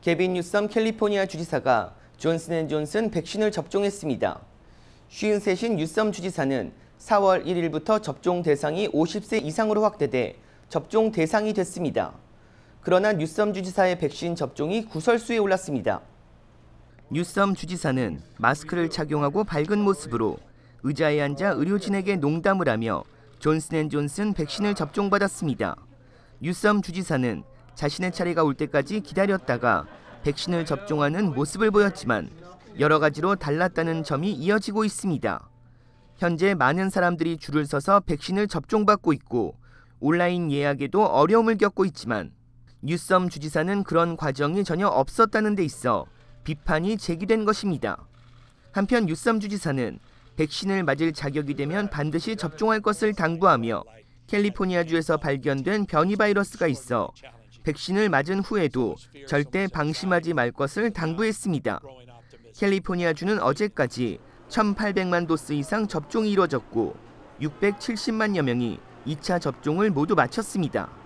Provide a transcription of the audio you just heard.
개빈 뉴섬 캘리포니아 주지사가 존슨앤존슨 백신을 접종했습니다. 53신 뉴섬 주지사는 4월 1일부터 접종 대상이 50세 이상으로 확대돼 접종 대상이 됐습니다. 그러나 뉴섬 주지사의 백신 접종이 구설수에 올랐습니다. 뉴섬 주지사는 마스크를 착용하고 밝은 모습으로 의자에 앉아 의료진에게 농담을 하며 존슨앤존슨 백신을 접종받았습니다. 뉴섬 주지사는 자신의 차례가 올 때까지 기다렸다가 백신을 접종하는 모습을 보였지만 여러 가지로 달랐다는 점이 이어지고 있습니다. 현재 많은 사람들이 줄을 서서 백신을 접종받고 있고 온라인 예약에도 어려움을 겪고 있지만 뉴썸 주지사는 그런 과정이 전혀 없었다는 데 있어 비판이 제기된 것입니다. 한편 뉴썸 주지사는 백신을 맞을 자격이 되면 반드시 접종할 것을 당부하며 캘리포니아주에서 발견된 변이 바이러스가 있어 백신을 맞은 후에도 절대 방심하지 말 것을 당부했습니다. 캘리포니아주는 어제까지 1,800만 도스 이상 접종이 이루졌고 670만여 명이 2차 접종을 모두 마쳤습니다.